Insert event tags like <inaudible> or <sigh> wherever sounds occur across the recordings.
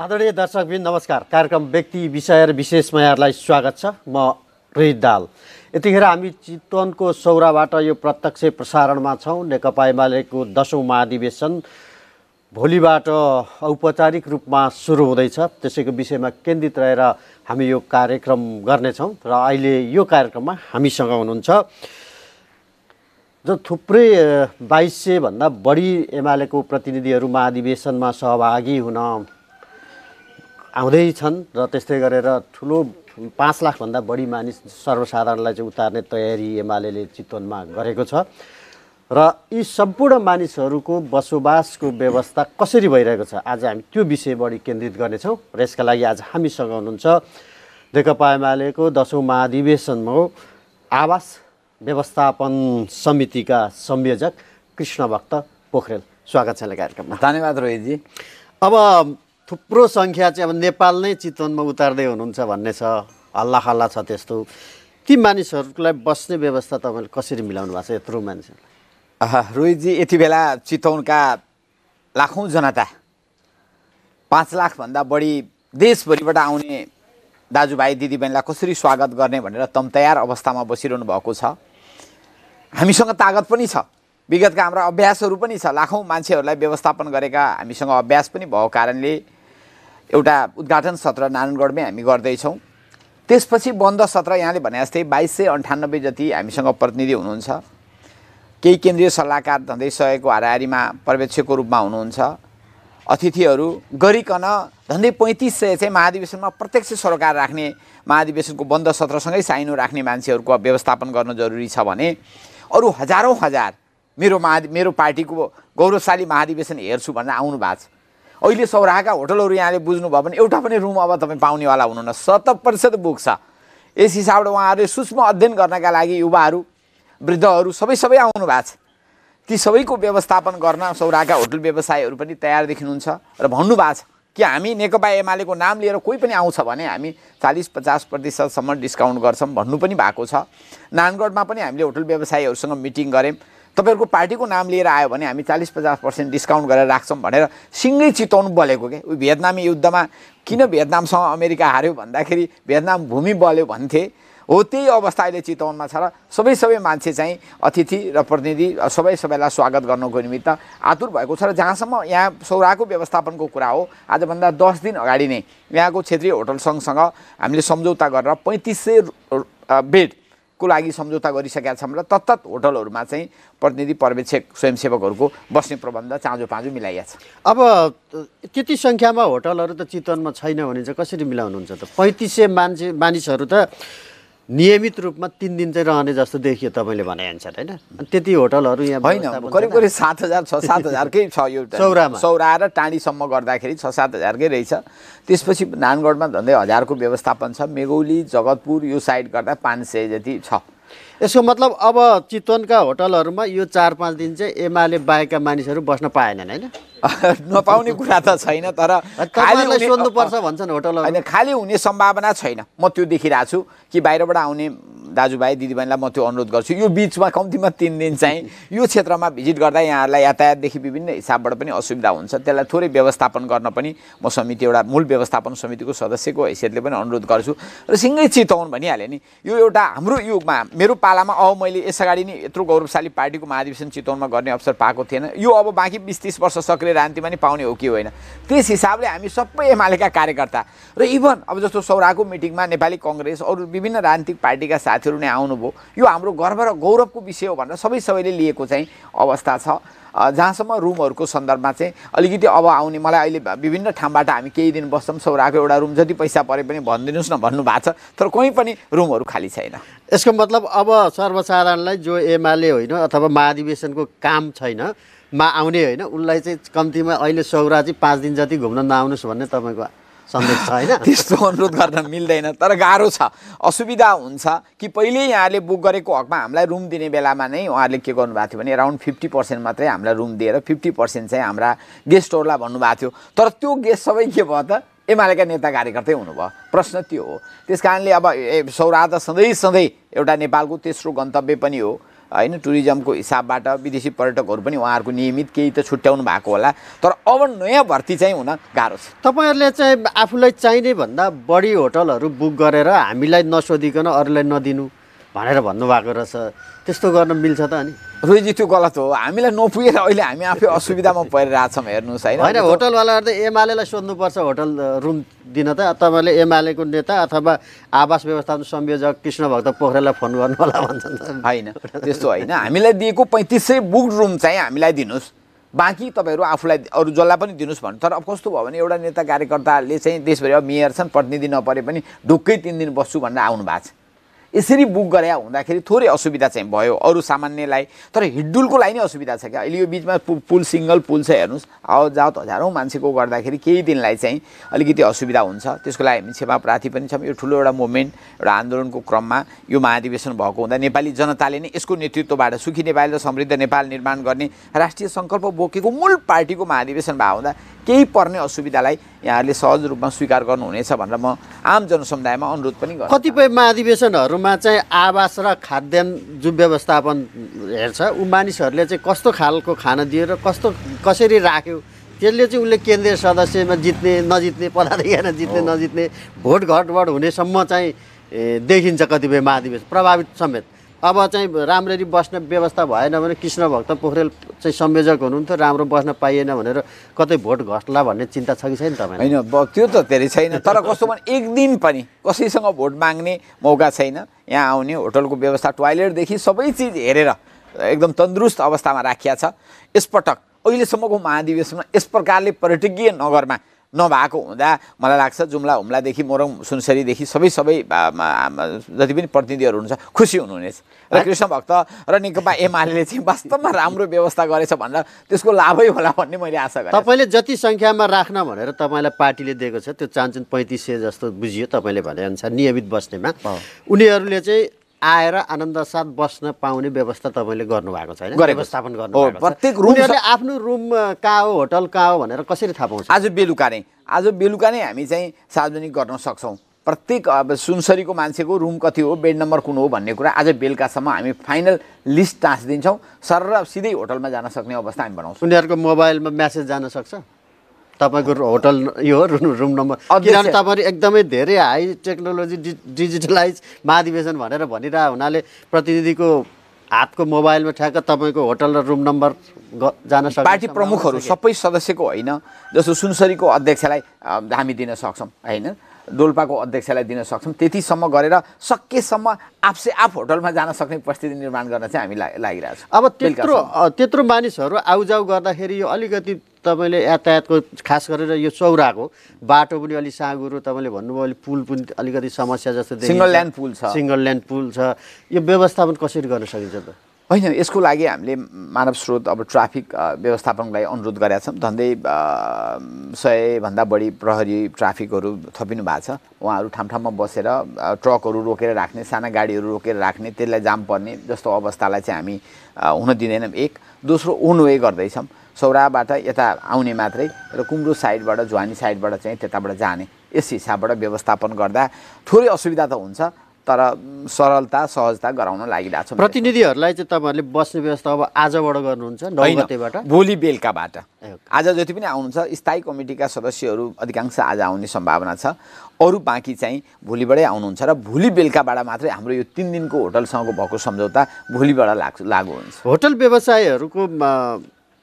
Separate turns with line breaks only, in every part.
आदरणीय दर्शकबिन नमस्कार कार्यक्रम व्यक्ति विषय र विशेषमा यहाँहरूलाई स्वागत छ म रोहित दाल यतिखेर हामी चितवनको सौराबाट यो प्रत्यक्ष प्रसारणमा छौँ नेकपा एमालेको दसौँ महाधिवेशन भोलिबाट औपचारिक रूपमा सुरु हुँदैछ त्यसैको विषयमा केन्द्रित रहेर हामी यो कार्यक्रम गर्नेछौँ र अहिले यो कार्यक्रममा हामीसँग हुनुहुन्छ जो थुप्रै बाइस सयभन्दा बढी एमालेको प्रतिनिधिहरू महाधिवेशनमा सहभागी हुन आउँदैछन् र त्यस्तै गरेर ठुलो पाँच लाखभन्दा बढी मानिस सर्वसाधारणलाई चाहिँ उतार्ने तयारी एमाले चितवनमा गरेको छ र यी सम्पूर्ण मानिसहरूको बसोबासको व्यवस्था कसरी भइरहेको छ आज हामी त्यो विषय बढी केन्द्रित गर्नेछौँ र यसका लागि आज हामीसँग हुनुहुन्छ नेकपा एमालेको दसौँ महाधिवेशनमा आवास व्यवस्थापन समितिका संयोजक कृष्णभक्त पोखरेल स्वागत छ यसलाई कार्यक्रममा धन्यवाद रोहितजी अब थुप्रो सङ्ख्या चाहिँ अब नेपाल नै चितवनमा उतार्दै हुनुहुन्छ भन्ने छ हल्ला हल्ला छ त्यस्तो ती मानिसहरूलाई बस्ने व्यवस्था तपाईँले कसरी मिलाउनु भएको छ यत्रो मानिसहरूलाई रोहितजी यति बेला चितवनका लाखौँ
जनता पाँच लाखभन्दा बढी देशभरिबाट आउने दाजुभाइ दिदीबहिनीलाई कसरी स्वागत गर्ने भनेर तम तयार अवस्थामा बसिरहनु भएको छ हामीसँग तागत पनि छ विगतका हाम्रा अभ्यासहरू पनि छ लाखौँ मान्छेहरूलाई व्यवस्थापन गरेका हामीसँग अभ्यास पनि भएको कारणले एउटा उद्घाटन सत्र नारायणगढमै हामी गर्दैछौँ त्यसपछि बन्द सत्र यहाँले भने जस्तै बाइस सय अन्ठानब्बे जति हामीसँग प्रतिनिधि हुनुहुन्छ केही केन्द्रीय सल्लाहकार धन्दै सहयोगको हाराहारीमा पर्यवेक्षकको रूपमा हुनुहुन्छ अतिथिहरू गरिकन झन्डै पैँतिस सय चाहिँ महाधिवेशनमा प्रत्यक्ष सरकार राख्ने महाधिवेशनको बन्द सत्रसँगै साइनो राख्ने मान्छेहरूको व्यवस्थापन गर्न जरुरी छ भने अरू हजारौँ हजार मेरो महा मेरो पार्टीको गौरवशाली महाधिवेशन हेर्छु भनेर आउनु भएको छ अहिले सौराहाका होटलहरू यहाँले बुझ्नुभयो भने एउटा पनि रुम अब तपाईँ पाउनेवाला हुनुहुन्न शत प्रतिशत बुक छ यस हिसाबले उहाँहरूले सूक्ष्म अध्ययन गर्नका लागि युवाहरू वृद्धहरू सबै सबै आउनु भएको छ ती सबैको व्यवस्थापन गर्न सौराहाका होटल व्यवसायहरू पनि तयार देखिनुहुन्छ र भन्नुभएको छ कि हामी नेकपा एमालेको नाम लिएर कोही पनि आउँछ भने हामी चालिस पचास प्रतिशतसम्म डिस्काउन्ट गर्छौँ भन्नु पनि भएको छ नानगढमा पनि हामीले होटल व्यवसायीहरूसँग मिटिङ गऱ्यौँ तपाईँहरूको पार्टीको नाम लिएर आयो भने हामी चालिस पचास पर्सेन्ट डिस्काउन्ट गरेर राख्छौँ भनेर सिँगै चितवन बोलेको के ऊ भियतनामी युद्धमा किन भियतनामसँग अमेरिका हार्यो भन्दाखेरि भियतनाम भूमि बल्यो भन्थे हो त्यही अवस्था अहिले चितवनमा छ र सबै सबै मान्छे चाहिँ अतिथि र प्रतिनिधि सबै सबैलाई स्वागत गर्नुको निमित्त आतुर भएको छ र जहाँसम्म यहाँ सौराको व्यवस्थापनको कुरा हो आजभन्दा दस दिन अगाडि नै यहाँको क्षेत्रीय होटल सङ्घसँग हामीले सम्झौता गरेर पैँतिस सय बेड को लागि सम्झौता गरिसकेका छौँ र तत्त
होटलहरूमा चाहिँ प्रतिनिधि पर्यवेक्षक स्वयंसेवकहरूको बस्ने प्रबन्ध चाँजो पाँजो मिलाइएको छ अब त्यति सङ्ख्यामा होटलहरू त चितवनमा छैन भने चाहिँ कसरी मिलाउनुहुन्छ त पैँतिस सय मान्छे मानिसहरू त नियमित रूपमा तिन दिन चाहिँ रहने जस्तो देखियो तपाईँले भने एन्सर होइन त्यति होटलहरू यहाँ होइन करिब करिब सात
हजार छ सात <laughs> हजारकै छ यो चौरामा चौरा र टाँडीसम्म गर्दाखेरि छ सात हजारकै रहेछ त्यसपछि नानगढमा झन्डै हजारको व्यवस्थापन
छ मेगौली जगतपुर यो साइड गर्दा पाँच सय जति छ यसको मतलब अब चितवनका होटलहरूमा यो चार पाँच दिन चाहिँ एमाले बाहेकका मानिसहरू बस्न पाएनन् होइन <laughs> नपाउने कुरा त छैन तर खाली सोध्नुपर्छ भन्छन् होटल होइन खाली हुने सम्भावना
छैन म त्यो देखिरहेको छु कि बाहिरबाट आउने दाजुभाइ दिदीबहिनीलाई म त्यो अनुरोध गर्छु यो बिचमा कम्तीमा तिन दिन चाहिँ यो क्षेत्रमा भिजिट गर्दा यहाँहरूलाई यातायातदेखि विभिन्न हिसाबबाट पनि असुविधा हुन्छ त्यसलाई थोरै व्यवस्थापन गर्न पनि म समिति एउटा मूल व्यवस्थापन समितिको सदस्यको हैसियतले पनि अनुरोध गर्छु र सिँगै चितवन भनिहालेँ नि यो एउटा हाम्रो युगमा मेरो पालामा अब मैले यस अगाडि नै यत्रो गौरवशाली पार्टीको महाधिवेशन चितवनमा गर्ने अवसर पाएको थिएन यो अब बाँकी बिस तिस वर्ष सक्रिय राजनीति पनि पाउने हो कि होइन त्यस हिसाबले हामी सबै एमालेका कार्यकर्ता र इभन अब जस्तो सौराको मिटिङमा नेपाली कङ्ग्रेस अरू विभिन्न राजनीतिक पार्टीका साथीहरू नै आउनुभयो यो हाम्रो गर्व र गौरवको विषय हो भनेर सबै सबैले लिएको चाहिँ अवस्था छ जहाँसम्म रुमहरूको सन्दर्भमा चाहिँ अलिकति अब आउने मलाई अहिले विभिन्न ठाउँबाट हामी केही दिन बस्छौँ सौराको एउटा रुम जति पैसा परे पनि भनिदिनुहोस् न भन्नुभएको छ तर कहीँ पनि रुमहरू खाली छैन
यसको मतलब अब सर्वसाधारणलाई जो एमाले होइन अथवा महाधिवेशनको काम छैन मा आउने होइन उसलाई चाहिँ कम्तीमा अहिले सौरा चाहिँ पाँच दिन जति घुम्न नआउनुहोस् भन्ने तपाईँको सन्देश छ होइन <laughs> त्यस्तो
अनुरोध गर्न मिल्दैन तर गाह्रो छ असुविधा हुन्छ कि पहिल्यै यहाँले बुक गरेको हकमा हामीलाई रुम दिने बेलामा नै उहाँहरूले के गर्नुभएको थियो भने एराउन्ड फिफ्टी पर्सेन्ट मात्रै हामीलाई रुम दिएर फिफ्टी पर्सेन्ट चाहिँ हाम्रा गेस्टहरूलाई भन्नुभएको थियो तर त्यो गेस्ट सबै के भयो त एमालेका नेता कार्यकर्तै हुनुभयो प्रश्न त्यो हो त्यस कारणले अब त सधैँ सधैँ एउटा नेपालको तेस्रो गन्तव्य पनि हो होइन टुरिज्मको हिसाबबाट विदेशी पर्यटकहरू पनि उहाँहरूको नियमित केही त छुट्याउनु भएको होला तर अब नयाँ भर्ती चाहिँ हुन गाह्रो छ
तपाईँहरूले चाहिँ आफूलाई चाहिने भन्दा बढी होटलहरू बुक गरेर हामीलाई नसोधिकन अरूलाई नदिनु भनेर भन्नुभएको रहेछ त्यस्तो गर्न मिल्छ त अनि रोइजी त्यो गलत हो हामीलाई नपुगेर अहिले हामी आफै असुविधामा परिरहेछौँ हेर्नुहोस् होइन होइन होटलवालाहरू त एमालेलाई सोध्नुपर्छ होटल रुम दिन त तपाईँले एमालेको नेता अथवा आवास व्यवस्थापन संयोजक कृष्ण भक्त पोखरेललाई फोन गर्नु होला भन्छन् होइन त्यस्तो होइन
हामीलाई दिएको पैँतिस सय बुक रुम चाहिँ हामीलाई दिनुहोस् बाँकी तपाईँहरू आफूलाई अरू जसलाई पनि दिनुहोस् भन्नु तर अब कस्तो भयो भने एउटा नेता कार्यकर्ताले चाहिँ देशभरि अब मेयर छन् प्रतिनिधि नपरे पनि ढुक्कै तिन दिन बस्छु भनेर आउनु भएको छ यसरी बुक गरे हुँदाखेरि थोरै असुविधा चाहिँ भयो अरू सामान्यलाई तर हिडुलको लागि नै असुविधा छ क्या अहिले यो बिचमा पु पुल सिङ्गल पुल छ हेर्नुहोस् आवत हजारौँ मान्छेको गर्दाखेरि केही दिनलाई चाहिँ अलिकति असुविधा हुन्छ त्यसको लागि हामी क्षमा प्रार्थी पनि छौँ यो ठुलो एउटा मुभमेन्ट एउटा आन्दोलनको क्रममा यो महाधिवेशन भएको हुँदा नेपाली जनताले नै यसको नेतृत्वबाट सुखी नेपाली र समृद्ध नेपाल निर्माण गर्ने राष्ट्रिय सङ्कल्प बोकेको मूल पार्टीको महाधिवेशन भएको हुँदा केही पर्ने असुविधालाई यहाँहरूले सहज रूपमा स्वीकार गर्नुहुनेछ भनेर म आम जनसमुदायमा अनुरोध पनि गर्छु
कतिपय महाधिवेशनहरूमा चाहिँ आवास र खाद्यान्न जुन व्यवस्थापन हेर्छ ऊ मानिसहरूले चाहिँ कस्तो खालको खाना दियो र कस्तो कसरी राख्यो त्यसले चाहिँ उसले केन्द्रीय सदस्यमा जित्ने नजित्ने पदाधिकारीमा जित्ने नजित्ने भोट घटबड हुनेसम्म चाहिँ देखिन्छ कतिपय महाधिवेशन प्रभावित समेत अब चाहिँ राम्ररी बस्ने व्यवस्था भएन भने कृष्ण भक्त पोखरेल चाहिँ संयोजक हुनुहुन्थ्यो राम्रो बस्न पाइएन भनेर कतै भोट घट्ला भन्ने चिन्ता छ कि छैन तपाईँ होइन
त्यो त धेरै छैन तर कस्तो भने एक दिन पनि कसैसँग भोट माग्ने मौका छैन यहाँ आउने होटलको व्यवस्था टोयलेटदेखि सबै चिज हेरेर एकदम तन्दुरुस्त अवस्थामा राखिया छ यसपटक अहिलेसम्मको महाधिवेशनमा यस प्रकारले पर्यटकीय नगरमा नभएको हुँदा मलाई लाग्छ जुम्ला हुम्लादेखि मोरङ सुनसरीदेखि सबै सबै जति पनि प्रतिनिधिहरू हुनुहुन्छ खुसी हुनुहुनेछ र कृष्ण भक्त र नेकपा एमाले चाहिँ वास्तवमा राम्रो व्यवस्था गरेछ भनेर त्यसको लाभै होला भन्ने मैले आशा गरेँ
तपाईँले जति सङ्ख्यामा राख्न भनेर तपाईँलाई पार्टीले दिएको छ त्यो चान्चुन पैँतिस सय जस्तो बुझियो तपाईँले भनेअनुसार नियमित बस्नेमा उनीहरूले चाहिँ आएर आनन्दसाथ बस्न पाउने व्यवस्था तपाईँले गर्नुभएको छैन व्यवस्थापन गर्नु प्रत्येक रुम आफ्नो रुम कहाँ हो होटल कहाँ हो भनेर
कसरी थाहा पाउँछ आज बेलुका नै आज बेलुका नै हामी चाहिँ सार्वजनिक गर्न सक्छौँ प्रत्येक अब सुनसरीको मान्छेको रुम कति हो बेड नम्बर कुन हो भन्ने कुरा आज बेलुकासम्म हामी फाइनल लिस्ट
टाँसिदिन्छौँ सर सिधै होटलमा जान सक्ने अवस्था हामी बनाउँछौँ उनीहरूको मोबाइलमा म्यासेज जान सक्छ तपाईँको होटल यो रुम रुम नम्बर किनभने तपाईँहरू एकदमै धेरै हाई टेक्नोलोजी डि डिजिटलाइज महाधिवेशन भनेर भनिरहेको हुनाले प्रतिनिधिको हातको मोबाइलमा ठ्याक्क तपाईँको होटल र रुम नम्बर जान सक्छ पार्टी प्रमुखहरू सबै सदस्यको होइन
जस्तो सुनसरीको अध्यक्षलाई हामी दिन सक्छौँ होइन डोल्पाको अध्यक्षलाई दिन सक्छौँ त्यतिसम्म गरेर सकेसम्म आफसे आफ होटलमा जान सक्ने परिस्थिति निर्माण गर्न चाहिँ हामी लागिरहेको छ अब त्यत्रो
त्यत्रो मानिसहरू आउजाउ गर्दाखेरि यो अलिकति तपाईँले यातायातको खास गरेर यो चौराको बाटो पनि अलिक साँगुरो तपाईँले भन्नुभयो अलिक पुल पनि अलिकति समस्या जस्तो सिङ्गल ल्यान्ड पुल छ सिङ्गल ल्यान्ड पुल छ यो व्यवस्थापन कसरी गर्न सकिन्छ त
होइन यसको लागि हामीले मानव स्रोत अब ट्राफिक व्यवस्थापनलाई अनुरोध गरेका छौँ झन्डै सयभन्दा बढी प्रहरी ट्राफिकहरू थपिनु भएको छ उहाँहरू ठाउँ ठाउँमा बसेर ट्रकहरू रोकेर राख्ने साना गाडीहरू रोकेर राख्ने त्यसलाई जाम पर्ने जस्तो अवस्थालाई चाहिँ हामी हुन दिँदैनौँ एक दोस्रो ओन वे गर्दैछौँ सौराबाट यता आउने मात्रै र कुम्रो साइडबाट जुवानी साइडबाट चाहिँ त्यताबाट जाने यस हिसाबबाट व्यवस्थापन गर्दा थोरै असुविधा त हुन्छ तर सरलता सहजता गराउन लागिरहेको छ
प्रतिनिधिहरूलाई चाहिँ तपाईँहरूले बस्ने व्यवस्था अब आजबाट गर्नुहुन्छ भोलि बेलुकाबाट आज जति पनि आउनुहुन्छ
स्थायी कमिटीका सदस्यहरू अधिकांश आज आउने सम्भावना छ अरू बाँकी चाहिँ भोलिबाटै आउनुहुन्छ र भोलि बेलुकाबाट मात्रै हाम्रो यो तिन दिनको होटलसँगको भएको सम्झौता भोलिबाट लाग्छ लागु
हुन्छ होटल व्यवसायहरूको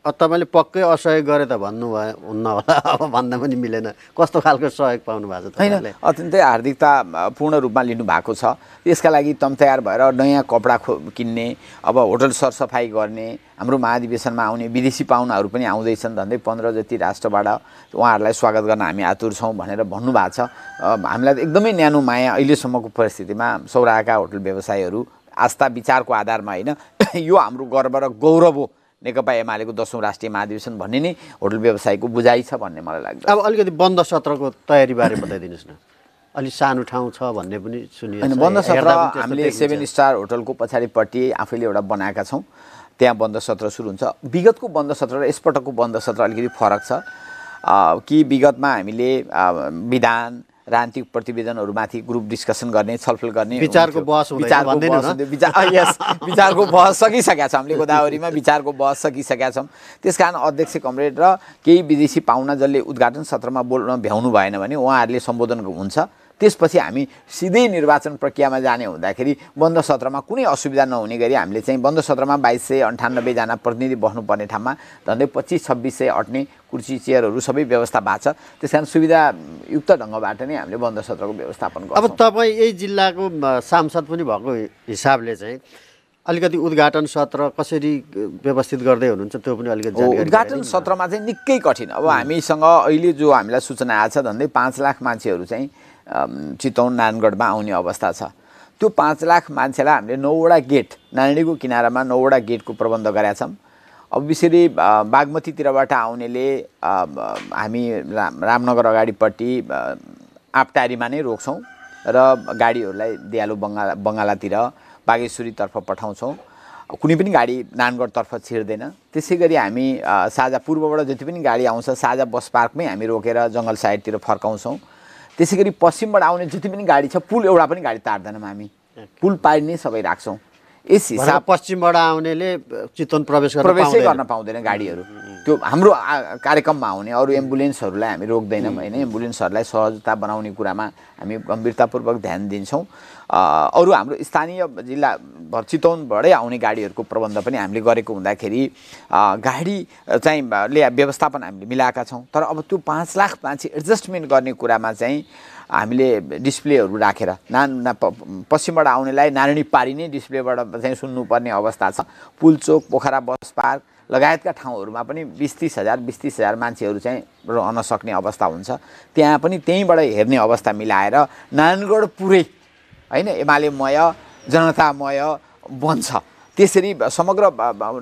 तपाईँले पक्कै असहयोग गरे त भन्नुभयो हुन्न होला <laughs> अब भन्दा पनि मिलेन कस्तो खालको सहयोग पाउनु भएको छ होइन अत्यन्तै हार्दिकता
पूर्ण रूपमा लिनु भएको छ त्यसका लागि तम तयार भएर नयाँ कपडा खो किन्ने अब होटल सरसफाइ गर्ने हाम्रो महाधिवेशनमा आउने विदेशी पाहुनाहरू पनि आउँदैछन् झन्डै पन्ध्र जति राष्ट्रबाट उहाँहरूलाई स्वागत गर्न हामी आतुर छौँ भनेर भन्नुभएको छ हामीलाई एकदमै न्यानो माया अहिलेसम्मको परिस्थितिमा सौराहाका होटल व्यवसायहरू आस्था विचारको आधारमा होइन <coughs> यो हाम्रो गर्व र गौरव हो नेकपा एमालेको दसौँ राष्ट्रिय महाधिवेशन भन्ने नै होटल व्यवसायको बुझाइ
छ भन्ने मलाई लाग्छ अब अलिकति बन्द सत्रको तयारीबारे बताइदिनुहोस् न अलिक सानो ठाउँ छ भन्ने पनि सुनियो होइन बन्द सत्र हामीले सेभेन स्टार होटलको पछाडिपट्टि आफैले एउटा बनाएका छौँ
त्यहाँ बन्द सत्र सुरु हुन्छ विगतको बन्द सत्र र यसपटकको बन्द सत्र अलिकति फरक छ कि विगतमा हामीले विधान राजनीतिक प्रतिवेदनहरूमाथि ग्रुप डिस्कसन गर्ने छलफल गर्ने विचारको बहस यस विचारको बहस सकिसकेका छौँ हामीले गोदावरीमा <laughs> विचारको बहस सकिसकेका छौँ त्यस कारण अध्यक्ष कमरेड र केही विदेशी पाहुना जसले उद्घाटन सत्रमा बोल्न भ्याउनु भएन भने उहाँहरूले सम्बोधन हुन्छ त्यसपछि हामी सिधै निर्वाचन प्रक्रियामा जाने हुँदाखेरि बन्द सत्रमा कुनै असुविधा नहुने गरी हामीले चाहिँ बन्द सत्रमा बाइस सय अन्ठानब्बेजना प्रतिनिधि बस्नुपर्ने ठाउँमा झन्डै पच्चिस छब्बिस सय अट्ने कुर्सी चेयरहरू
सबै व्यवस्था भएको छ त्यस कारण सुविधायुक्त ढङ्गबाट नै हामीले बन्द सत्रको व्यवस्थापन गर्छौँ अब तपाईँ यही जिल्लाको सांसद पनि भएको हिसाबले चाहिँ अलिकति उद्घाटन सत्र कसरी व्यवस्थित गर्दै हुनुहुन्छ त्यो पनि अलिकति उद्घाटन सत्रमा चाहिँ निकै कठिन अब हामीसँग
अहिले जो हामीलाई सूचना आएको छ झन्डै पाँच लाख मान्छेहरू चाहिँ चितौन नानगढमा आउने अवस्था छ त्यो पाँच लाख मान्छेलाई हामीले नौवटा गेट नानीको किनारामा नौवटा गेटको प्रबन्ध गरेका छौँ अब विशेष बागमतीतिरबाट आउनेले हामी रामनगर अगाडिपट्टि आपटारीमा नै रोक्छौँ र गाडीहरूलाई दियालु बङ्गाला बङ्गालातिर बागेश्वरीतर्फ पठाउँछौँ कुनै पनि गाडी नानगढतर्फ छिर्दैन त्यसै गरी हामी साझा पूर्वबाट जति पनि गाडी आउँछ साझा बस पार्कमै हामी रोकेर जङ्गल साइडतिर फर्काउँछौँ त्यसै गरी पश्चिमबाट आउने जति पनि गाडी छ पुल एउटा पनि गाडी तार्दैनौँ हामी पुल पारि नै सबै राख्छौँ यस हिसाब पश्चिमबाट आउनेले चितवन प्रवेश प्रवेशै गर्न पाउँदैन गाडीहरू mm-hmm. त्यो हाम्रो कार्यक्रममा आउने अरू एम्बुलेन्सहरूलाई हामी रोक्दैनौँ होइन एम्बुलेन्सहरूलाई सहजता बनाउने कुरामा हामी गम्भीरतापूर्वक ध्यान दिन्छौँ अरू हाम्रो स्थानीय जिल्ला भर चितवनबाटै आउने गाडीहरूको प्रबन्ध पनि हामीले गरेको हुँदाखेरि गाडी चाहिँ ले व्यवस्थापन हामीले मिलाएका छौँ तर अब त्यो पाँच लाख मान्छे एडजस्टमेन्ट गर्ने कुरामा चाहिँ हामीले डिस्प्लेहरू राखेर ना, ना पश्चिमबाट आउनेलाई नारायणी पारी नै डिस्प्लेबाट चाहिँ सुन्नुपर्ने अवस्था छ पुलचोक पोखरा बस पार्क लगायतका ठाउँहरूमा पनि बिस तिस हजार बिस तिस हजार मान्छेहरू चाहिँ रहन सक्ने अवस्था हुन्छ त्यहाँ पनि त्यहीँबाट हेर्ने अवस्था मिलाएर नारायणगढ पुरै होइन एमालेमय जनतामय बन्छ त्यसरी समग्र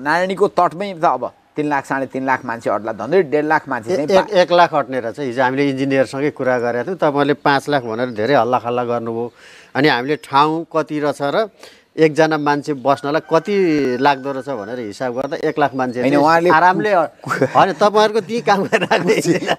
नारायणीको तटमै त अब तिन लाख साढे तिन लाख मान्छे अट्ला धन्दै डेढ लाख मान्छे एक
एक लाख अट्नेर चाहिँ हिजो हामीले इन्जिनियरसँगै कुरा गरेका थियौँ तपाईँले पाँच लाख भनेर धेरै हल्लाखल्ला गर्नुभयो अनि हामीले ठाउँ कति रहेछ र एकजना मान्छे बस्नलाई कति लाग्दो रहेछ भनेर हिसाब गर्दा एक लाख मान्छे उहाँले आरामले <laughs> होइन तपाईँहरूको ती काम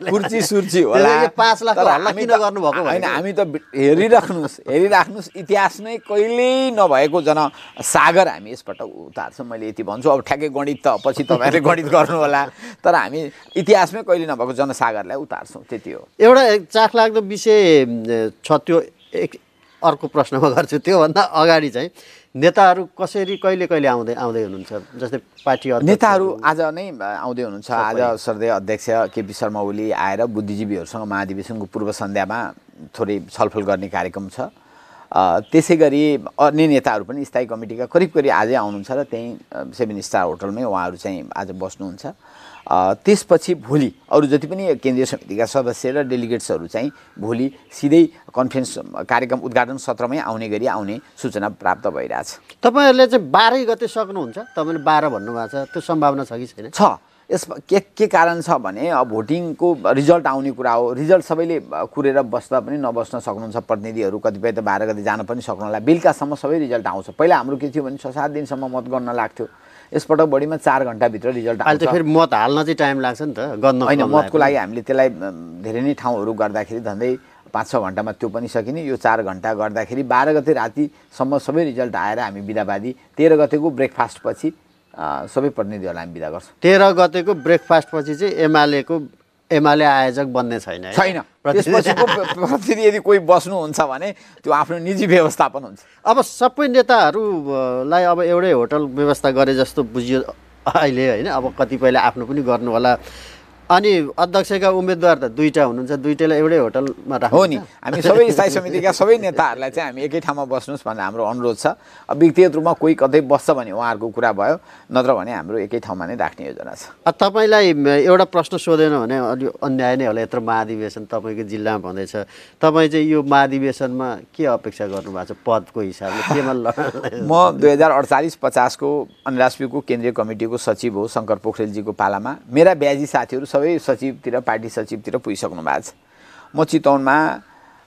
कुर्ची सुर्ची होला पाँच लाख किन गर्नुभएको होइन हामी त हेरिराख्नुहोस्
हेरिराख्नुहोस् इतिहास नै कहिल्यै नभएको जन सागर हामी यसपल्ट उतार्छौँ मैले यति भन्छु अब ठ्याक्कै गणित त पछि तपाईँहरूले गणित गर्नु होला तर हामी इतिहासमै कहिले नभएको जनसागरलाई उतार्छौँ त्यति हो
एउटा चाख लाग्दो विषय छ त्यो एक अर्को प्रश्नमा गर्छु त्योभन्दा अगाडि चाहिँ नेताहरू कसरी कहिले कहिले आउँदै आउँदै हुनुहुन्छ जस्तै पार्टी नेताहरू आज नै आउँदै हुनुहुन्छ आज सरदेव अध्यक्ष केपी शर्मा
ओली आएर बुद्धिजीवीहरूसँग महाधिवेशनको पूर्व सन्ध्यामा थोरै छलफल गर्ने कार्यक्रम छ त्यसै गरी अन्य नेताहरू पनि स्थायी कमिटीका करिब करिब आजै आउनुहुन्छ र त्यहीँ सेभेन स्टार होटलमै उहाँहरू चाहिँ आज बस्नुहुन्छ त्यसपछि भोलि अरू जति पनि केन्द्रीय समितिका सदस्य र डेलिगेट्सहरू चाहिँ भोलि सिधै कन्फरेन्स कार्यक्रम उद्घाटन सत्रमै आउने गरी आउने सूचना प्राप्त भइरहेछ
तपाईँहरूले चाहिँ बाह्रै गते सक्नुहुन्छ तपाईँले
बाह्र भन्नुभएको छ त्यो सम्भावना छ कि छैन छ यसमा के के कारण छ भने अब भोटिङको रिजल्ट आउने कुरा हो रिजल्ट सबैले कुरेर बस्दा पनि नबस्न सक्नुहुन्छ प्रतिनिधिहरू कतिपय त बाह्र गते जान पनि सक्नुहोला बेलुकासम्म सबै रिजल्ट आउँछ पहिला हाम्रो के थियो भने छ सात दिनसम्म मतगणना लाग्थ्यो यसपटक बढीमा चार घन्टाभित्र रिजल्ट आउँछ फेरि
मत हाल्न चाहिँ टाइम लाग्छ नि त गर्न होइन मतको लागि हामीले
त्यसलाई धेरै नै ठाउँहरू गर्दाखेरि झन्डै पाँच छ घन्टामा त्यो पनि सकिने यो चार घन्टा गर्दाखेरि बाह्र गते रातिसम्म सबै रिजल्ट आएर हामी बिदाबादी तेह्र गतेको ब्रेकफास्टपछि सबै प्रतिनिधिहरूलाई हामी बिदा
गर्छौँ तेह्र गतेको ब्रेकफास्टपछि चाहिँ एमालेको एमाले आयोजक बन्ने छैन छैन त्यसपछिको <laughs>
प्रतिनिधि यदि कोही बस्नुहुन्छ भने त्यो आफ्नो निजी व्यवस्थापन हुन्छ
अब सबै नेताहरूलाई अब एउटै होटल व्यवस्था गरे जस्तो बुझियो अहिले होइन अब कतिपयले आफ्नो पनि गर्नु होला अनि अध्यक्षका उम्मेद्वार त दुईवटा हुनुहुन्छ दुइटैलाई एउटै होटलमा राख हो नि हामी सबै स्थायी समितिका
सबै नेताहरूलाई चाहिँ हामी एकै ठाउँमा बस्नुहोस् भनेर हाम्रो अनुरोध छ व्यक्तिगत रूपमा कोही कतै बस्छ भने उहाँहरूको कुरा भयो नत्र भने हाम्रो एकै ठाउँमा नै राख्ने योजना छ
तपाईँलाई एउटा प्रश्न सोधेन भने अलि अन्याय नै होला यत्रो महाधिवेशन तपाईँको जिल्लामा भन्दैछ तपाईँ चाहिँ यो महाधिवेशनमा के अपेक्षा गर्नुभएको छ पदको हिसाबले केमा म दुई हजार अडचालिस पचासको अनराष्ट्रियको
केन्द्रीय कमिटीको सचिव हो शङ्कर पोखरेलजीको पालामा मेरा ब्याजी साथीहरू सबै सचिवतिर पार्टी सचिवतिर पुगिसक्नु भएको छ म चितवनमा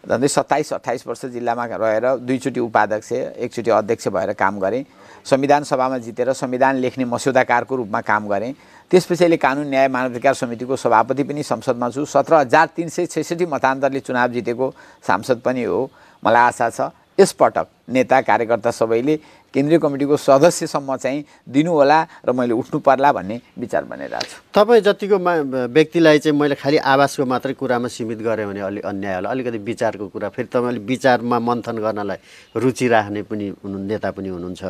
झन्डै सत्ताइस अट्ठाइस वर्ष जिल्लामा रहेर दुईचोटि उपाध्यक्ष एकचोटि अध्यक्ष भएर काम गरेँ संविधान सभामा जितेर संविधान लेख्ने मस्यौदाकारको रूपमा काम गरेँ त्यसपछि अहिले कानुन न्याय मानवाधिकार समितिको सभापति पनि संसदमा छु सत्र हजार तिन सय छैसठी मतान्तरले चुनाव जितेको सांसद पनि हो मलाई आशा छ यसपटक नेता कार्यकर्ता सबैले केन्द्रीय कमिटीको सदस्यसम्म चाहिँ दिनुहोला र मैले उठ्नु पर्ला भन्ने विचार बनाइरहेको छु
तपाईँ जतिको मा व्यक्तिलाई चाहिँ मैले खालि आवासको मात्रै कुरामा सीमित गरेँ भने अलिक अन्याय होला अलिकति विचारको कुरा फेरि तपाईँले विचारमा मन्थन गर्नलाई रुचि राख्ने पनि हुनु नेता पनि हुनुहुन्छ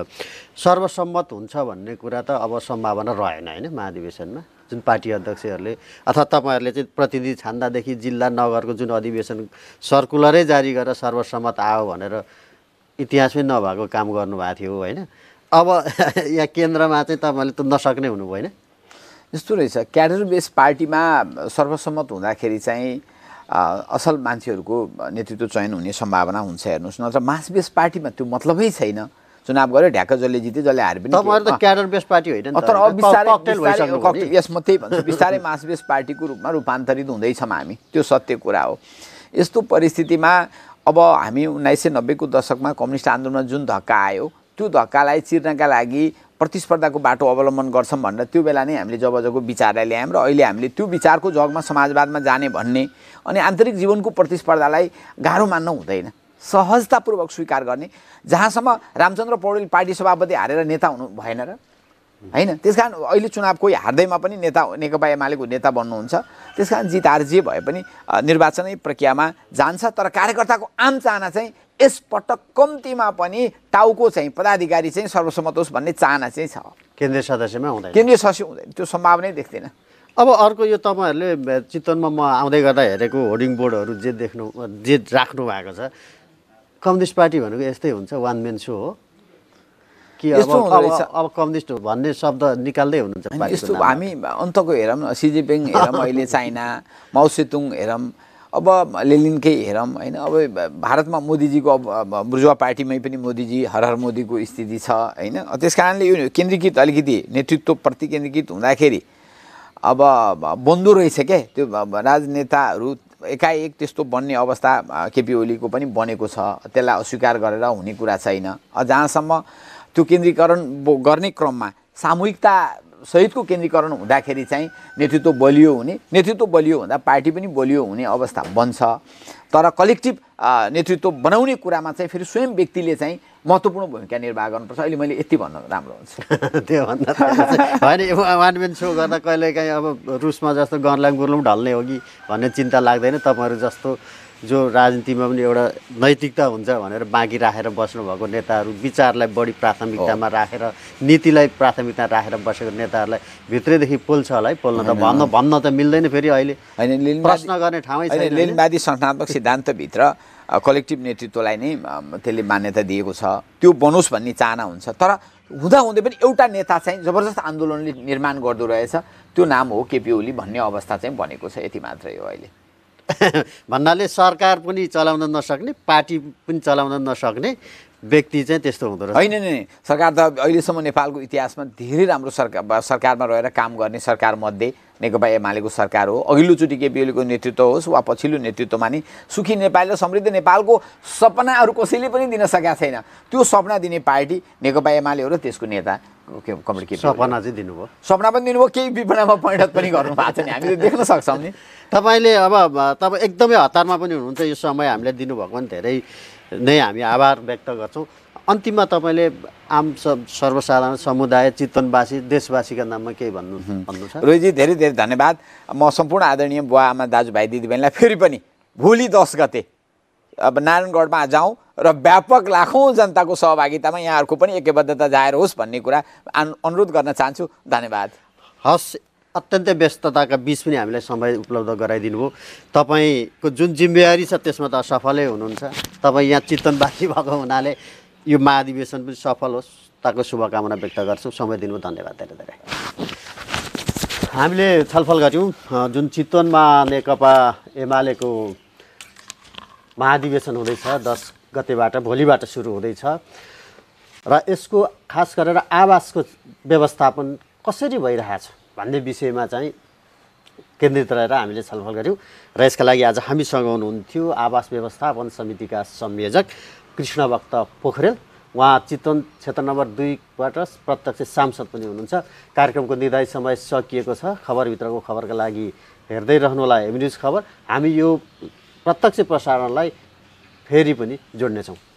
सर्वसम्मत हुन्छ भन्ने कुरा त अब सम्भावना रहेन होइन महाधिवेशनमा जुन पार्टी अध्यक्षहरूले अथवा तपाईँहरूले चाहिँ प्रतिनिधि छान्दादेखि जिल्ला नगरको जुन अधिवेशन सर्कुलरै जारी गरेर सर्वसम्मत आयो भनेर इतिहासमै नभएको काम गर्नुभएको थियो होइन अब <laughs> यहाँ केन्द्रमा चाहिँ तपाईँले त नसक्ने हुनुभयो होइन यस्तो रहेछ क्याडर बेस पार्टीमा सर्वसम्मत
हुँदाखेरि चाहिँ असल मान्छेहरूको नेतृत्व चयन हुने सम्भावना हुन्छ हेर्नुहोस् नत्र मास बेस पार्टीमा त्यो मतलबै छैन चुनाव गऱ्यो ढ्याक्क जसले जित्यो जसले हारे पनि तर अब बिस्तारै यस म त्यही भन्छु बिस्तारै मास बेस पार्टीको रूपमा रूपान्तरित हुँदैछौँ हामी त्यो सत्य कुरा हो यस्तो परिस्थितिमा अब हामी उन्नाइस सय नब्बेको दशकमा कम्युनिस्ट आन्दोलनमा जुन धक्का आयो त्यो धक्कालाई चिर्नका लागि प्रतिस्पर्धाको बाटो अवलम्बन गर्छौँ भनेर त्यो बेला नै हामीले जब जबजको विचारलाई ल्यायौँ र अहिले हामीले त्यो विचारको जगमा समाजवादमा जाने भन्ने अनि आन्तरिक जीवनको प्रतिस्पर्धालाई गाह्रो मान्नु हुँदैन सहजतापूर्वक स्वीकार गर्ने जहाँसम्म रामचन्द्र पौडेल पार्टी सभापति हारेर नेता हुनु भएन र होइन त्यस कारण अहिले चुनाव कोही हार्दैमा पनि नेता नेकपा एमालेको नेता बन्नुहुन्छ त्यस कारण जित हार जे भए पनि निर्वाचनै प्रक्रियामा जान्छ तर कार्यकर्ताको आम चाहना चाहिँ यसपटक कम्तीमा पनि टाउको चाहिँ पदाधिकारी चाहिँ सर्वसम्मत होस् भन्ने चाहना चाहिँ छ केन्द्रीय
सदस्यमा हुँदैन केन्द्रीय सदस्य हुँदैन त्यो सम्भावनै देख्दैन अब अर्को यो तपाईँहरूले चितवनमा म आउँदै गर्दा हेरेको होर्डिङ बोर्डहरू जे देख्नु जे राख्नु भएको छ कम्युनिस्ट पार्टी भनेको यस्तै हुन्छ वान मेन सो हो
कि अब अब
कम्युनिस्ट भन्ने शब्द निकाल्दै हुनुहुन्छ यस्तो हामी अन्तको हेरौँ न सिजिपिङ हेरौँ <laughs> अहिले चाइना
माउसेतुङ हेरौँ अब लेलिनकै हेरौँ होइन अब भारतमा मोदीजीको अब बुर्जुवा पार्टीमै पनि मोदीजी हर हर मोदीको स्थिति छ होइन त्यस कारणले यो केन्द्रीकृत अलिकति नेतृत्वप्रति केन्द्रीकृत हुँदाखेरि अब बन्दो रहेछ क्या त्यो राजनेताहरू एकाएक त्यस्तो बन्ने अवस्था केपी ओलीको पनि बनेको छ त्यसलाई अस्वीकार गरेर हुने कुरा छैन जहाँसम्म त्यो केन्द्रीकरण गर्ने क्रममा सामूहिकता सहितको केन्द्रीकरण हुँदाखेरि चाहिँ नेतृत्व बलियो हुने नेतृत्व बलियो हुँदा पार्टी पनि बलियो हुने अवस्था बन्छ तर कलेक्टिभ नेतृत्व बनाउने कुरामा चाहिँ फेरि स्वयं व्यक्तिले चाहिँ महत्त्वपूर्ण भूमिका निर्वाह गर्नुपर्छ अहिले मैले यति भन्न राम्रो हुन्छ
<laughs> त्योभन्दा होइन वान मेन सो गर्दा कहिलेकाहीँ अब रुसमा जस्तो गर्लाङ गुर्लुङ ढल्ने हो कि भन्ने चिन्ता लाग्दैन तपाईँहरू जस्तो जो राजनीतिमा पनि एउटा नैतिकता हुन्छ भनेर बाँकी राखेर बस्नुभएको नेताहरू विचारलाई बढी प्राथमिकतामा राखेर नीतिलाई प्राथमिकता राखेर बसेको नेताहरूलाई भित्रैदेखि पोल्छ होला है पोल्न त भन्न भन्न त मिल्दैन फेरि अहिले प्रश्न गर्ने ठाउँै छैन लेनवादी संस्थात्मक सिद्धान्तभित्र कलेक्टिभ नेतृत्वलाई नै
त्यसले मान्यता दिएको छ त्यो बनोस् भन्ने चाहना हुन्छ तर हुँदाहुँदै पनि एउटा नेता चाहिँ जबरजस्त
आन्दोलनले निर्माण गर्दो रहेछ त्यो नाम हो केपी ओली भन्ने अवस्था चाहिँ बनेको छ यति मात्रै हो अहिले <laughs> भन्नाले सरकार पनि चलाउन नसक्ने पार्टी पनि चलाउन नसक्ने व्यक्ति चाहिँ त्यस्तो हुँदो रहेछ होइन नै सरकार त अहिलेसम्म नेपालको इतिहासमा धेरै
राम्रो सरकार सरकारमा रहेर काम गर्ने सरकारमध्ये नेकपा एमालेको सरकार हो अघिल्लोचोटि केपी ओलीको नेतृत्व होस् वा पछिल्लो नेतृत्वमा नि सुखी नेपाल र समृद्ध नेपालको सपना अरू कसैले पनि दिन सकेका छैन त्यो सपना दिने पार्टी नेकपा एमाले हो र त्यसको नेता के सपना
चाहिँ दिनुभयो सपना पनि दिनुभयो केही विपनामा परिणत पनि गर्नु भएको छ नि हामीले देख्न सक्छौँ नि तपाईँले अब तपाईँ एकदमै हतारमा पनि हुनुहुन्छ यो समय हामीलाई दिनुभएको पनि धेरै नै हामी आभार व्यक्त गर्छौँ अन्तिममा तपाईँले आम सर्वसाधारण समुदाय चितवनवासी देशवासीका नाममा केही भन्नु भन्नु छ रोहितजी धेरै धेरै धन्यवाद म सम्पूर्ण आदरणीय बुवा आमा
दाजुभाइ दिदीबहिनीलाई फेरि पनि भोलि दस गते अब नारायणगढमा जाउँ र व्यापक लाखौँ जनताको सहभागितामा यहाँहरूको पनि एकबद्धता जाहेर होस् भन्ने कुरा अनुरोध गर्न
चाहन्छु धन्यवाद हस् अत्यन्तै व्यस्तताका बिच पनि हामीलाई समय उपलब्ध गराइदिनु भयो तपाईँको जुन जिम्मेवारी छ त्यसमा त असफलै हुनुहुन्छ तपाईँ यहाँ चितवनवासी भएको हुनाले यो महाधिवेशन पनि सफल होस् ताको शुभकामना व्यक्त गर्छौँ समय दिनु धन्यवाद धेरै धेरै हामीले छलफल गऱ्यौँ जुन चितवनमा नेकपा एमालेको महाधिवेशन हुँदैछ दस गतेबाट भोलिबाट सुरु हुँदैछ र यसको खास गरेर आवासको व्यवस्थापन कसरी भइरहेछ भन्ने विषयमा चाहिँ केन्द्रित रहेर हामीले छलफल गऱ्यौँ र यसका लागि आज हामीसँग हुनुहुन्थ्यो आवास व्यवस्थापन समितिका संयोजक कृष्ण भक्त पोखरेल उहाँ चितवन क्षेत्र नम्बर दुईबाट प्रत्यक्ष सांसद पनि हुनुहुन्छ कार्यक्रमको निर्धारित समय सकिएको छ खबरभित्रको खबरका लागि हेर्दै रहनुहोला हेभी न्युज खबर हामी यो प्रत्यक्ष प्रसारणलाई फेरि पनि जोड्नेछौँ